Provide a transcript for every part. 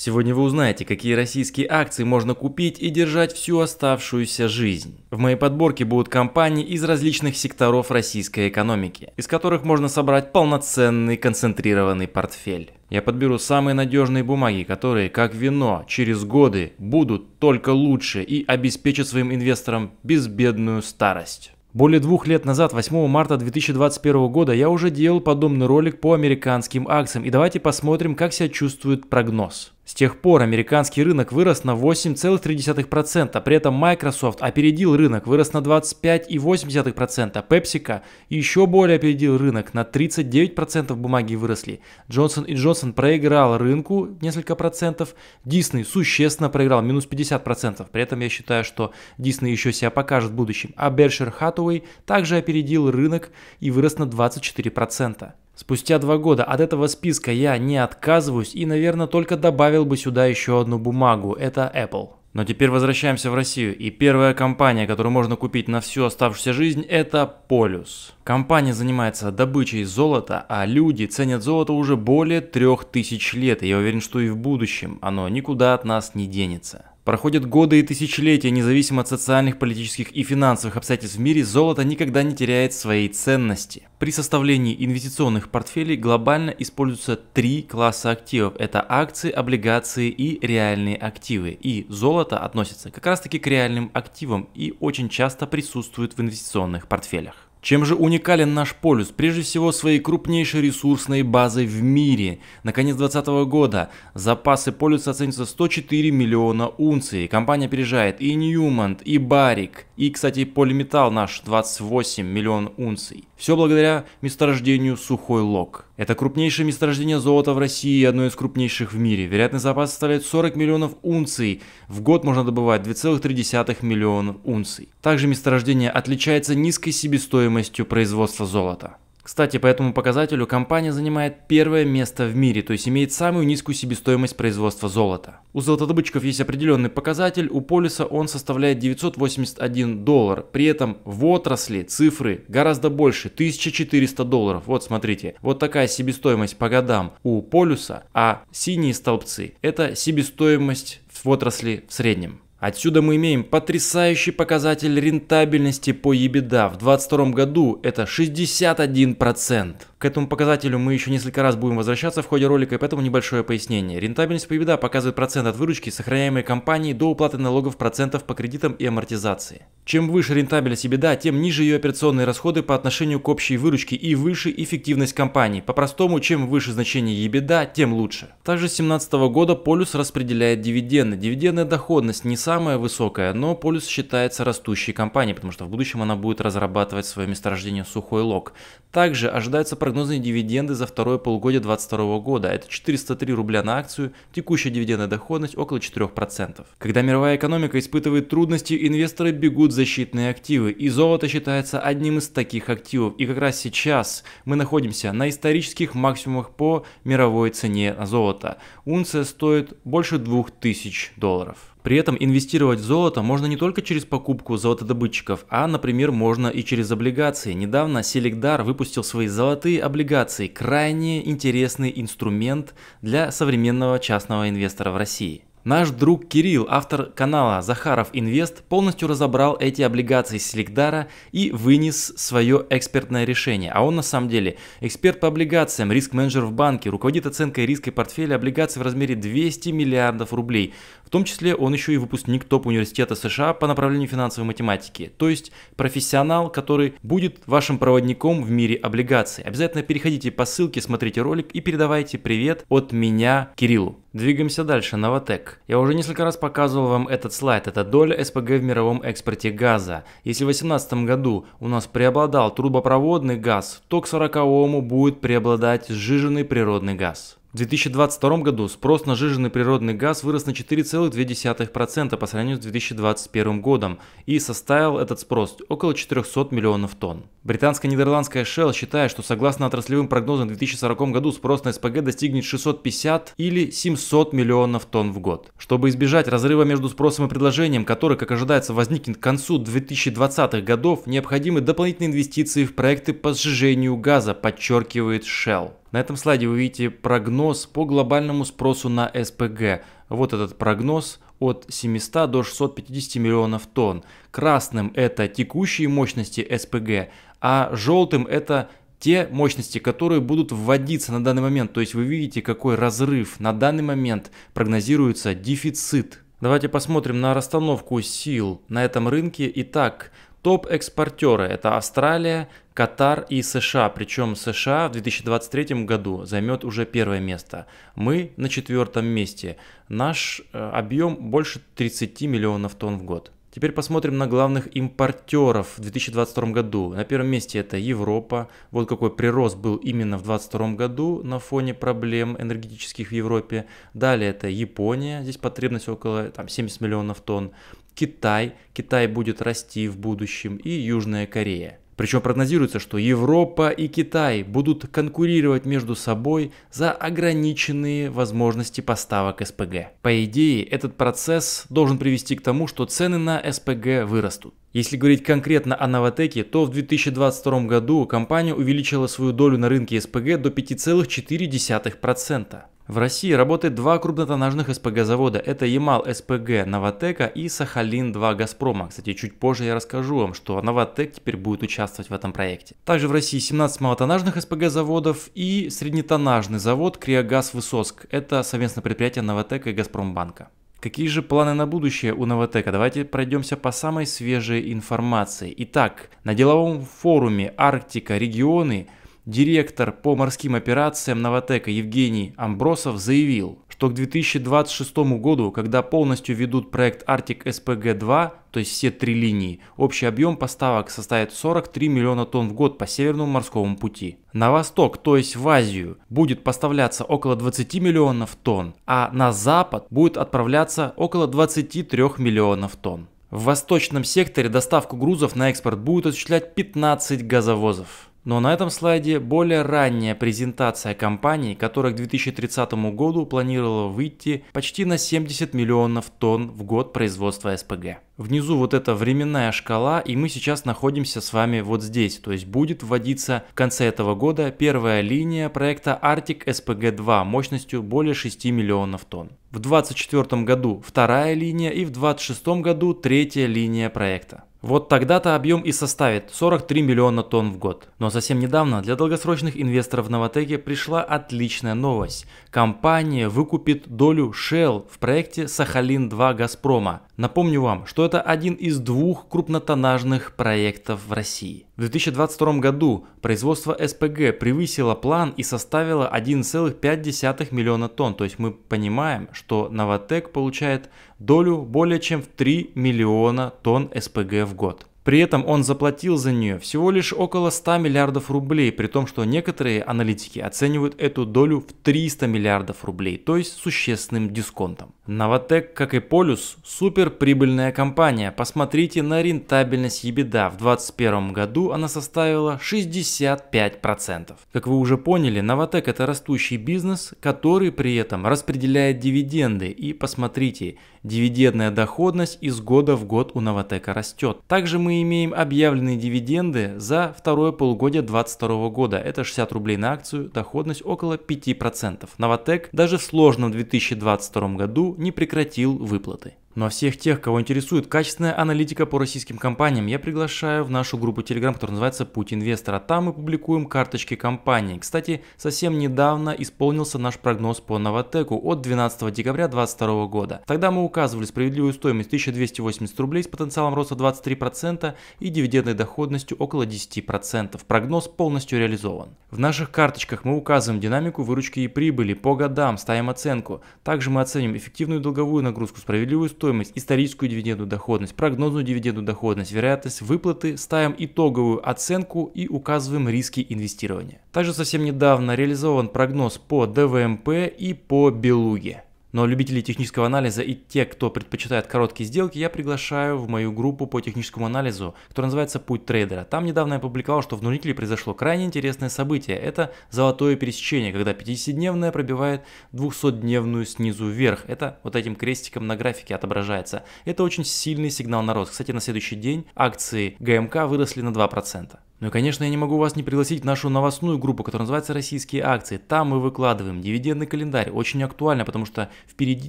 Сегодня вы узнаете, какие российские акции можно купить и держать всю оставшуюся жизнь. В моей подборке будут компании из различных секторов российской экономики, из которых можно собрать полноценный концентрированный портфель. Я подберу самые надежные бумаги, которые, как вино, через годы будут только лучше и обеспечат своим инвесторам безбедную старость. Более двух лет назад, 8 марта 2021 года, я уже делал подобный ролик по американским акциям, и давайте посмотрим, как себя чувствует прогноз. С тех пор американский рынок вырос на 8,3%, при этом Microsoft опередил рынок, вырос на 25,8%, PepsiCo еще более опередил рынок, на 39% бумаги выросли, Johnson Johnson проиграл рынку несколько процентов, Disney существенно проиграл, минус 50%, при этом я считаю, что Disney еще себя покажет в будущем, а Berkshire Hathaway также опередил рынок и вырос на 24%. Спустя два года от этого списка я не отказываюсь и, наверное, только добавил бы сюда еще одну бумагу. Это Apple. Но теперь возвращаемся в Россию, и первая компания, которую можно купить на всю оставшуюся жизнь, это Полюс. Компания занимается добычей золота, а люди ценят золото уже более 3000 лет, и я уверен, что и в будущем оно никуда от нас не денется. Проходят годы и тысячелетия, независимо от социальных, политических и финансовых обстоятельств в мире, золото никогда не теряет своей ценности. При составлении инвестиционных портфелей глобально используются три класса активов. Это акции, облигации и реальные активы. И золото относится как раз таки к реальным активам и очень часто присутствует в инвестиционных портфелях. Чем же уникален наш полюс? Прежде всего, своей крупнейшей ресурсной базой в мире. На конец 2020 года запасы полюса оценятся 104 миллиона унций. Компания опережает и Ньюмонт, и Барик, и, кстати, полиметалл наш 28 миллион унций. Все благодаря месторождению сухой лог. Это крупнейшее месторождение золота в России и одно из крупнейших в мире. Вероятный запас составляет 40 миллионов унций. В год можно добывать 2,3 миллиона унций. Также месторождение отличается низкой себестоимостью производства золота. Кстати, по этому показателю компания занимает первое место в мире, то есть имеет самую низкую себестоимость производства золота. У золотодобытчиков есть определенный показатель, у полиса он составляет 981 доллар. При этом в отрасли цифры гораздо больше, 1400 долларов. Вот смотрите, вот такая себестоимость по годам у полюса, а синие столбцы это себестоимость в отрасли в среднем. Отсюда мы имеем потрясающий показатель рентабельности по EBITDA. В 2022 году это 61%. К этому показателю мы еще несколько раз будем возвращаться в ходе ролика, и поэтому небольшое пояснение. Рентабельность по EBITDA показывает процент от выручки, сохраняемой компанией до уплаты налогов процентов по кредитам и амортизации. Чем выше рентабельность EBITDA, тем ниже ее операционные расходы по отношению к общей выручке и выше эффективность компании. По-простому, чем выше значение EBITDA, тем лучше. Также с 2017 года полюс распределяет дивиденды. Дивидендная доходность не самая высокая, но полюс считается растущей компанией, потому что в будущем она будет разрабатывать свое месторождение сухой лог. Также ожидаются прогнозные дивиденды за второе полугодие 2022 года. Это 403 рубля на акцию, текущая дивидендная доходность около 4%. Когда мировая экономика испытывает трудности, инвесторы бегут в защитные активы, и золото считается одним из таких активов. И как раз сейчас мы находимся на исторических максимумах по мировой цене золота. Унция стоит больше 2000 долларов. При этом инвестировать в золото можно не только через покупку золотодобытчиков, а, например, можно и через облигации. Недавно Селикдар выпустил свои золотые облигации, крайне интересный инструмент для современного частного инвестора в России. Наш друг Кирилл, автор канала Захаров Инвест, полностью разобрал эти облигации Селектара и вынес свое экспертное решение. А он на самом деле эксперт по облигациям, риск-менеджер в банке, руководит оценкой риска портфеля облигаций в размере 200 миллиардов рублей. В том числе он еще и выпускник топ-университета США по направлению финансовой математики. То есть профессионал, который будет вашим проводником в мире облигаций. Обязательно переходите по ссылке, смотрите ролик и передавайте привет от меня Кириллу. Двигаемся дальше. Новотек. Я уже несколько раз показывал вам этот слайд, это доля СПГ в мировом экспорте газа. Если в 2018 году у нас преобладал трубопроводный газ, то к 40 будет преобладать сжиженный природный газ. В 2022 году спрос на жиженный природный газ вырос на 4,2% по сравнению с 2021 годом и составил этот спрос около 400 миллионов тонн. Британская нидерландская Shell считает, что согласно отраслевым прогнозам в 2040 году спрос на СПГ достигнет 650 или 700 миллионов тонн в год. Чтобы избежать разрыва между спросом и предложением, который, как ожидается, возникнет к концу 2020-х годов, необходимы дополнительные инвестиции в проекты по сжижению газа, подчеркивает Shell. На этом слайде вы видите прогноз по глобальному спросу на СПГ. Вот этот прогноз от 700 до 650 миллионов тонн. Красным это текущие мощности СПГ, а желтым это те мощности, которые будут вводиться на данный момент. То есть вы видите, какой разрыв на данный момент прогнозируется дефицит Давайте посмотрим на расстановку сил на этом рынке. Итак, Топ-экспортеры – это Австралия, Катар и США. Причем США в 2023 году займет уже первое место. Мы на четвертом месте. Наш э, объем больше 30 миллионов тонн в год. Теперь посмотрим на главных импортеров в 2022 году. На первом месте это Европа. Вот какой прирост был именно в 2022 году на фоне проблем энергетических в Европе. Далее это Япония. Здесь потребность около там, 70 миллионов тонн. Китай, Китай будет расти в будущем и Южная Корея. Причем прогнозируется, что Европа и Китай будут конкурировать между собой за ограниченные возможности поставок СПГ. По идее, этот процесс должен привести к тому, что цены на СПГ вырастут. Если говорить конкретно о Новотеке, то в 2022 году компания увеличила свою долю на рынке СПГ до 5,4%. В России работает два крупнотоннажных СПГ-завода. Это Ямал СПГ Новотека и Сахалин-2 Газпрома. Кстати, чуть позже я расскажу вам, что Новотек теперь будет участвовать в этом проекте. Также в России 17 малотоннажных СПГ-заводов и среднетоннажный завод Криогаз Высоцк. Это совместное предприятие Новотека и Газпромбанка. Какие же планы на будущее у Новотека? Давайте пройдемся по самой свежей информации. Итак, на деловом форуме «Арктика. Регионы» Директор по морским операциям Новотека Евгений Амбросов заявил, что к 2026 году, когда полностью ведут проект Артик спг 2 то есть все три линии, общий объем поставок составит 43 миллиона тонн в год по Северному морскому пути. На восток, то есть в Азию, будет поставляться около 20 миллионов тонн, а на запад будет отправляться около 23 миллионов тонн. В восточном секторе доставку грузов на экспорт будут осуществлять 15 газовозов. Но на этом слайде более ранняя презентация компаний, которая к 2030 году планировала выйти почти на 70 миллионов тонн в год производства СПГ. Внизу вот эта временная шкала, и мы сейчас находимся с вами вот здесь, то есть будет вводиться в конце этого года первая линия проекта Arctic SPG-2 мощностью более 6 миллионов тонн. В 2024 году вторая линия и в 2026 году третья линия проекта. Вот тогда-то объем и составит 43 миллиона тонн в год. Но совсем недавно для долгосрочных инвесторов Новотеки пришла отличная новость. Компания выкупит долю Shell в проекте «Сахалин-2 Газпрома». Напомню вам, что это один из двух крупнотоннажных проектов в России. В 2022 году производство СПГ превысило план и составило 1,5 миллиона тонн. То есть мы понимаем, что Новотек получает долю более чем в 3 миллиона тонн СПГ в год. При этом он заплатил за нее всего лишь около 100 миллиардов рублей, при том, что некоторые аналитики оценивают эту долю в 300 миллиардов рублей, то есть существенным дисконтом. Новотек, как и Полюс, суперприбыльная компания. Посмотрите на рентабельность EBITDA. В 2021 году она составила 65%. Как вы уже поняли, Новотек это растущий бизнес, который при этом распределяет дивиденды. И посмотрите, Дивидендная доходность из года в год у Новотека растет. Также мы имеем объявленные дивиденды за второе полугодие 2022 года. Это 60 рублей на акцию, доходность около 5%. Новотек даже в сложном 2022 году не прекратил выплаты. Ну а всех тех, кого интересует качественная аналитика по российским компаниям, я приглашаю в нашу группу Telegram, которая называется «Путь инвестора». Там мы публикуем карточки компаний. Кстати, совсем недавно исполнился наш прогноз по Новотеку от 12 декабря 2022 года. Тогда мы указывали справедливую стоимость 1280 рублей с потенциалом роста 23% и дивидендной доходностью около 10%. Прогноз полностью реализован. В наших карточках мы указываем динамику выручки и прибыли по годам, ставим оценку. Также мы оценим эффективную долговую нагрузку, справедливую стоимость стоимость, историческую дивидендную доходность, прогнозную дивидендную доходность, вероятность выплаты, ставим итоговую оценку и указываем риски инвестирования. Также совсем недавно реализован прогноз по ДВМП и по Белуге. Но любители технического анализа и те, кто предпочитает короткие сделки, я приглашаю в мою группу по техническому анализу, которая называется «Путь трейдера». Там недавно я публиковал, что в Нурикле произошло крайне интересное событие. Это золотое пересечение, когда 50-дневная пробивает 200-дневную снизу вверх. Это вот этим крестиком на графике отображается. Это очень сильный сигнал на рост. Кстати, на следующий день акции ГМК выросли на 2%. Ну и, конечно, я не могу вас не пригласить в нашу новостную группу, которая называется «Российские акции». Там мы выкладываем дивидендный календарь, очень актуально, потому что впереди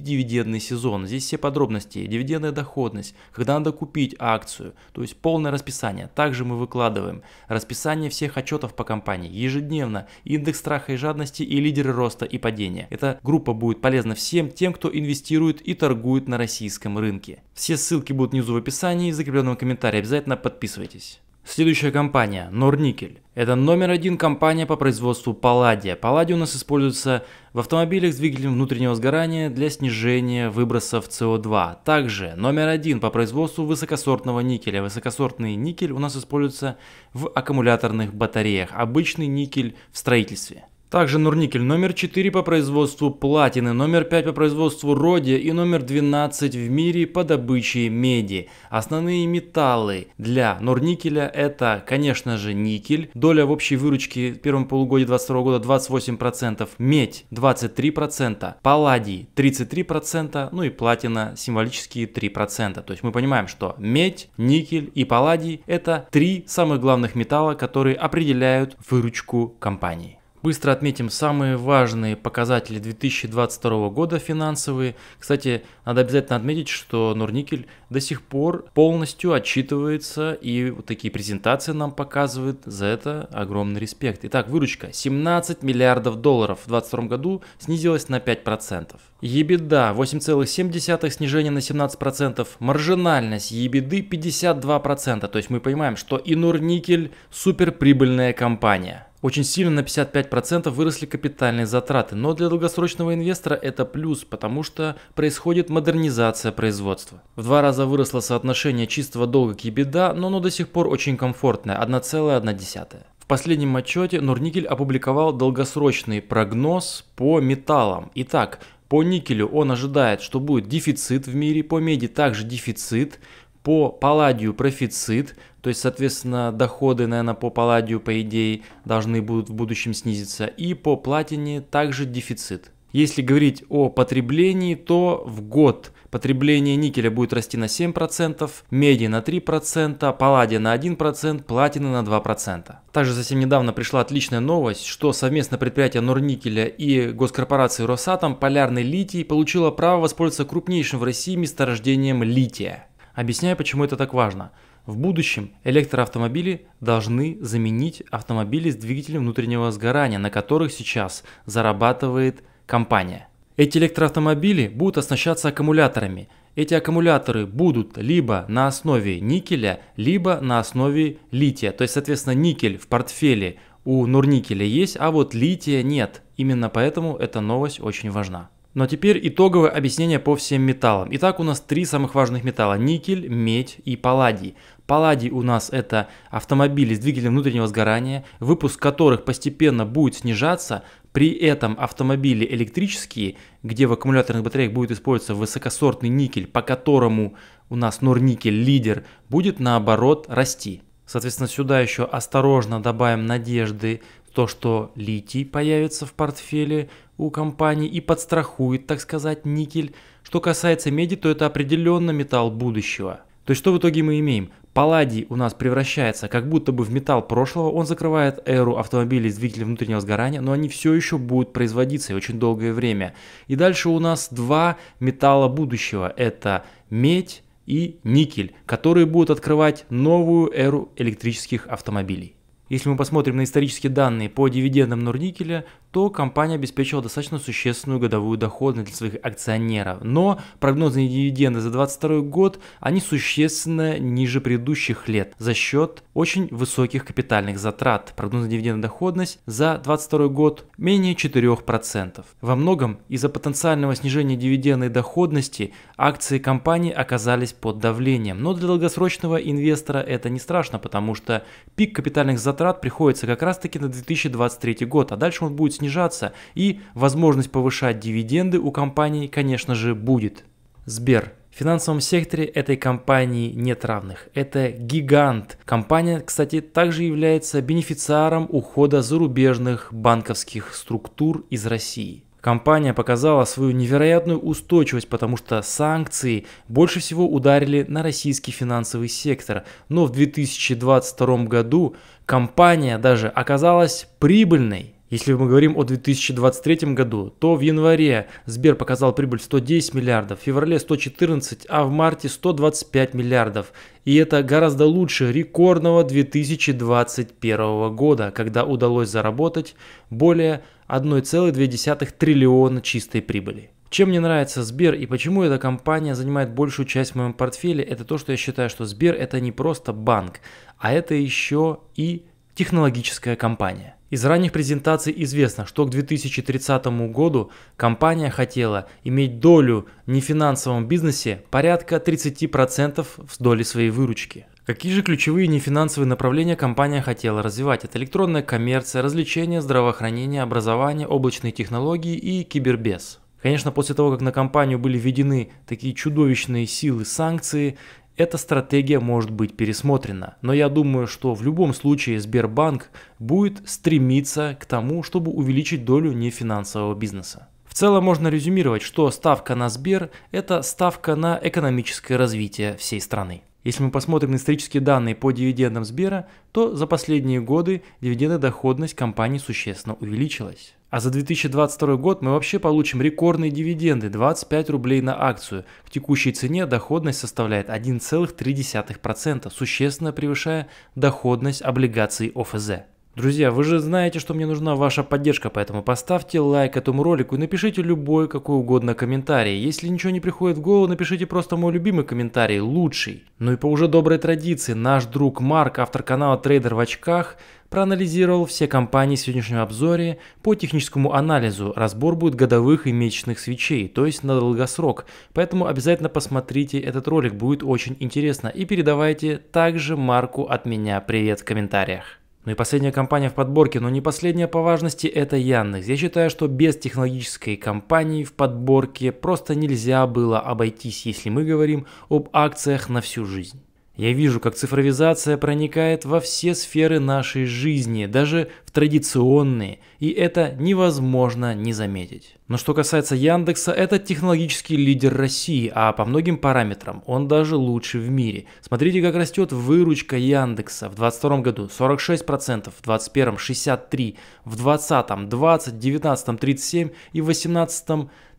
дивидендный сезон. Здесь все подробности, дивидендная доходность, когда надо купить акцию, то есть полное расписание. Также мы выкладываем расписание всех отчетов по компании ежедневно, индекс страха и жадности и лидеры роста и падения. Эта группа будет полезна всем тем, кто инвестирует и торгует на российском рынке. Все ссылки будут внизу в описании и закрепленном комментарии. Обязательно подписывайтесь. Следующая компания – Норникель. Это номер один компания по производству палладия. Палладий у нас используется в автомобилях с двигателем внутреннего сгорания для снижения выбросов СО2. Также номер один по производству высокосортного никеля. Высокосортный никель у нас используется в аккумуляторных батареях. Обычный никель в строительстве. Также Нурникель номер 4 по производству платины, номер 5 по производству родия и номер 12 в мире по добыче меди. Основные металлы для Нурникеля это, конечно же, никель. Доля в общей выручке в первом полугодии 2022 года 28%, медь 23%, палладий 33%, ну и платина символические 3%. То есть мы понимаем, что медь, никель и палладий это три самых главных металла, которые определяют выручку компании. Быстро отметим самые важные показатели 2022 года финансовые. Кстати, надо обязательно отметить, что Норникель до сих пор полностью отчитывается и вот такие презентации нам показывают. За это огромный респект. Итак, выручка 17 миллиардов долларов в 2022 году снизилась на 5%. Ебеда 8,7, снижение на 17%. Маржинальность ебеды 52%. То есть мы понимаем, что и Норникель суперприбыльная компания. Очень сильно на 55% выросли капитальные затраты, но для долгосрочного инвестора это плюс, потому что происходит модернизация производства. В два раза выросло соотношение чистого долга к EBITDA, но оно до сих пор очень комфортное – 1,1. В последнем отчете Нурникель опубликовал долгосрочный прогноз по металлам. Итак, по никелю он ожидает, что будет дефицит в мире, по меди также дефицит, по палладию профицит, то есть, соответственно, доходы, наверное, по палладию, по идее, должны будут в будущем снизиться. И по платине также дефицит. Если говорить о потреблении, то в год потребление никеля будет расти на 7%, меди на 3%, палладия на 1%, платины на 2%. Также совсем недавно пришла отличная новость, что совместно предприятие Норникеля и госкорпорации Росатом «Полярный литий» получило право воспользоваться крупнейшим в России месторождением лития. Объясняю, почему это так важно. В будущем электроавтомобили должны заменить автомобили с двигателем внутреннего сгорания, на которых сейчас зарабатывает компания. Эти электроавтомобили будут оснащаться аккумуляторами. Эти аккумуляторы будут либо на основе никеля, либо на основе лития. То есть, соответственно, никель в портфеле у Нурникеля есть, а вот лития нет. Именно поэтому эта новость очень важна. Но теперь итоговое объяснение по всем металлам. Итак, у нас три самых важных металла – никель, медь и палладий. Палладий у нас это автомобили с двигателем внутреннего сгорания, выпуск которых постепенно будет снижаться, при этом автомобили электрические, где в аккумуляторных батареях будет использоваться высокосортный никель, по которому у нас норникель лидер, будет наоборот расти. Соответственно, сюда еще осторожно добавим надежды, то, что литий появится в портфеле, у компании и подстрахует, так сказать, никель. Что касается меди, то это определенно металл будущего. То есть что в итоге мы имеем? Палладий у нас превращается как будто бы в металл прошлого, он закрывает эру автомобилей с двигателем внутреннего сгорания, но они все еще будут производиться и очень долгое время. И дальше у нас два металла будущего, это медь и никель, которые будут открывать новую эру электрических автомобилей. Если мы посмотрим на исторические данные по дивидендам Норникеля, то компания обеспечила достаточно существенную годовую доходность для своих акционеров. Но прогнозные дивиденды за 2022 год, они существенно ниже предыдущих лет за счет очень высоких капитальных затрат. Прогнозная дивидендная доходность за 2022 год менее 4%. Во многом из-за потенциального снижения дивидендной доходности акции компании оказались под давлением. Но для долгосрочного инвестора это не страшно, потому что пик капитальных затрат приходится как раз таки на 2023 год, а дальше он будет снижаться, и возможность повышать дивиденды у компании, конечно же, будет. Сбер. В финансовом секторе этой компании нет равных. Это гигант. Компания, кстати, также является бенефициаром ухода зарубежных банковских структур из России. Компания показала свою невероятную устойчивость, потому что санкции больше всего ударили на российский финансовый сектор. Но в 2022 году компания даже оказалась прибыльной. Если мы говорим о 2023 году, то в январе Сбер показал прибыль 110 миллиардов, в феврале 114, а в марте 125 миллиардов. И это гораздо лучше рекордного 2021 года, когда удалось заработать более 1,2 триллиона чистой прибыли. Чем мне нравится Сбер и почему эта компания занимает большую часть в моем портфеле, это то, что я считаю, что Сбер это не просто банк, а это еще и технологическая компания. Из ранних презентаций известно, что к 2030 году компания хотела иметь долю в нефинансовом бизнесе порядка 30% в доли своей выручки. Какие же ключевые нефинансовые направления компания хотела развивать? Это электронная коммерция, развлечения, здравоохранение, образование, облачные технологии и кибербез. Конечно, после того, как на компанию были введены такие чудовищные силы санкции, эта стратегия может быть пересмотрена. Но я думаю, что в любом случае Сбербанк будет стремиться к тому, чтобы увеличить долю нефинансового бизнеса. В целом можно резюмировать, что ставка на Сбер – это ставка на экономическое развитие всей страны. Если мы посмотрим на исторические данные по дивидендам Сбера, то за последние годы дивидендная доходность компании существенно увеличилась. А за 2022 год мы вообще получим рекордные дивиденды 25 рублей на акцию. К текущей цене доходность составляет 1,3%, существенно превышая доходность облигаций ОФЗ. Друзья, вы же знаете, что мне нужна ваша поддержка, поэтому поставьте лайк этому ролику и напишите любой какой угодно комментарий. Если ничего не приходит в голову, напишите просто мой любимый комментарий, лучший. Ну и по уже доброй традиции, наш друг Марк, автор канала Трейдер в очках, проанализировал все компании в сегодняшнем обзоре по техническому анализу. Разбор будет годовых и месячных свечей, то есть на долгосрок. Поэтому обязательно посмотрите этот ролик, будет очень интересно. И передавайте также Марку от меня привет в комментариях. Ну и последняя компания в подборке, но не последняя по важности, это Яндекс. Я считаю, что без технологической компании в подборке просто нельзя было обойтись, если мы говорим об акциях на всю жизнь. Я вижу, как цифровизация проникает во все сферы нашей жизни, даже в традиционные, и это невозможно не заметить. Но что касается Яндекса, это технологический лидер России, а по многим параметрам он даже лучше в мире. Смотрите, как растет выручка Яндекса в 2022 году 46%, в 2021 63%, в 2020 20%, в 2019 37% и в 2018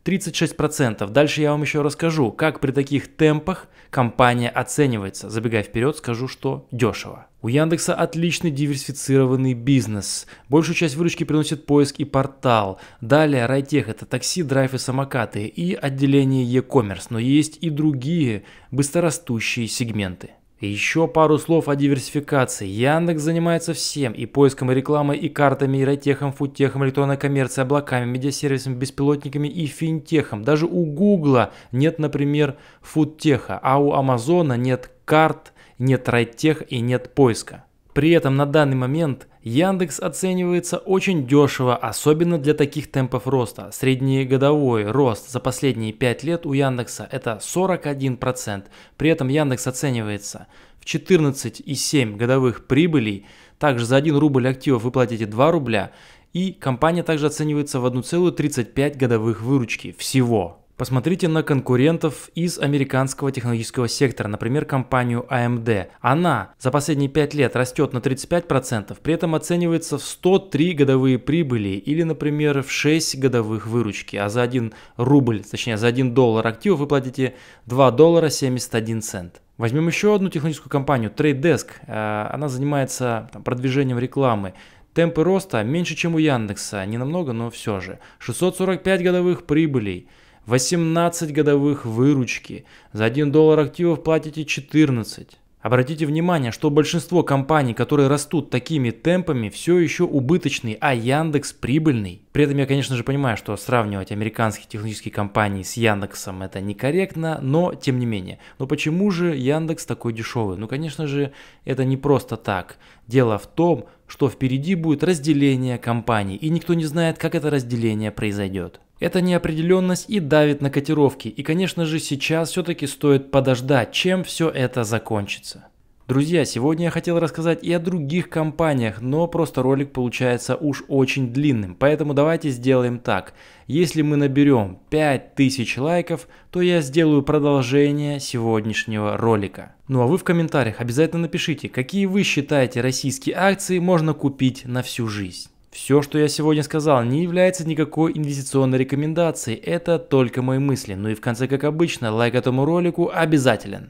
36%. Дальше я вам еще расскажу, как при таких темпах – Компания оценивается, забегая вперед, скажу, что дешево. У Яндекса отличный диверсифицированный бизнес. Большую часть выручки приносит поиск и портал. Далее Райтех – это такси, драйв и самокаты и отделение e-commerce, но есть и другие быстрорастущие сегменты еще пару слов о диверсификации. Яндекс занимается всем, и поиском и рекламой, и картами, и райтехом, фудтехом, электронной коммерцией, облаками, медиасервисами, беспилотниками и финтехом. Даже у Гугла нет, например, фудтеха, а у Амазона нет карт, нет райтех и нет поиска. При этом на данный момент Яндекс оценивается очень дешево, особенно для таких темпов роста. Среднегодовой рост за последние 5 лет у Яндекса это 41%. При этом Яндекс оценивается в 14,7 годовых прибылей. Также за 1 рубль активов вы платите 2 рубля. И компания также оценивается в 1,35 годовых выручки всего. Посмотрите на конкурентов из американского технологического сектора, например, компанию AMD. Она за последние 5 лет растет на 35%, при этом оценивается в 103 годовые прибыли или, например, в 6 годовых выручки. А за 1 рубль, точнее за 1 доллар актива вы платите 2 доллара 71 цент. Возьмем еще одну техническую компанию, TradeDesk. Э, она занимается там, продвижением рекламы. Темпы роста меньше, чем у Яндекса. Не намного, но все же. 645 годовых прибылей. 18 годовых выручки. За 1 доллар активов платите 14. Обратите внимание, что большинство компаний, которые растут такими темпами, все еще убыточные, а Яндекс прибыльный. При этом я, конечно же, понимаю, что сравнивать американские технологические компании с Яндексом это некорректно, но тем не менее. Но почему же Яндекс такой дешевый? Ну, конечно же, это не просто так. Дело в том, что впереди будет разделение компаний, и никто не знает, как это разделение произойдет. Эта неопределенность и давит на котировки, и, конечно же, сейчас все-таки стоит подождать, чем все это закончится. Друзья, сегодня я хотел рассказать и о других компаниях, но просто ролик получается уж очень длинным, поэтому давайте сделаем так. Если мы наберем 5000 лайков, то я сделаю продолжение сегодняшнего ролика. Ну а вы в комментариях обязательно напишите, какие вы считаете российские акции можно купить на всю жизнь. Все, что я сегодня сказал, не является никакой инвестиционной рекомендацией, это только мои мысли. Ну и в конце, как обычно, лайк этому ролику обязателен.